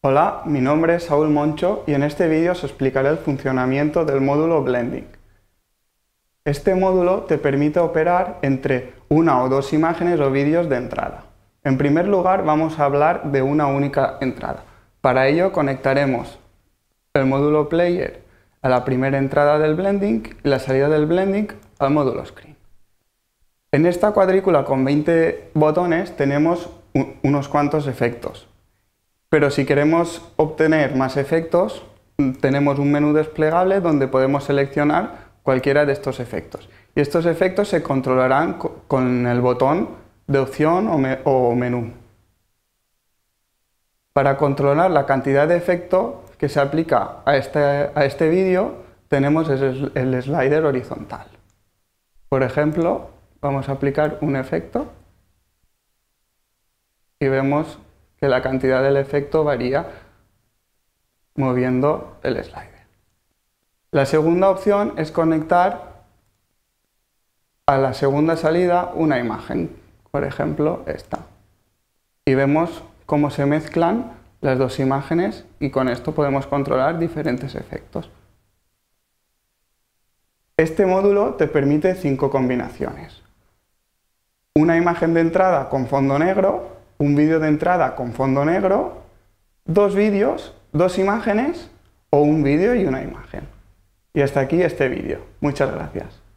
Hola, mi nombre es Saúl Moncho y en este vídeo os explicaré el funcionamiento del módulo Blending. Este módulo te permite operar entre una o dos imágenes o vídeos de entrada. En primer lugar vamos a hablar de una única entrada. Para ello conectaremos el módulo Player a la primera entrada del Blending y la salida del Blending al módulo Screen. En esta cuadrícula con 20 botones tenemos unos cuantos efectos. Pero si queremos obtener más efectos, tenemos un menú desplegable donde podemos seleccionar cualquiera de estos efectos. Y estos efectos se controlarán con el botón de opción o, menú. Para controlar la cantidad de efecto que se aplica a este, a este vídeo, tenemos el slider horizontal. Por ejemplo, vamos a aplicar un efecto y vemos que la cantidad del efecto varía moviendo el slider. La segunda opción es conectar a la segunda salida una imagen, por ejemplo esta. Y vemos cómo se mezclan las dos imágenes y con esto podemos controlar diferentes efectos. Este módulo te permite cinco combinaciones. Una imagen de entrada con fondo negro, un vídeo de entrada con fondo negro, dos vídeos, dos imágenes o un vídeo y una imagen. Y hasta aquí este vídeo. Muchas gracias.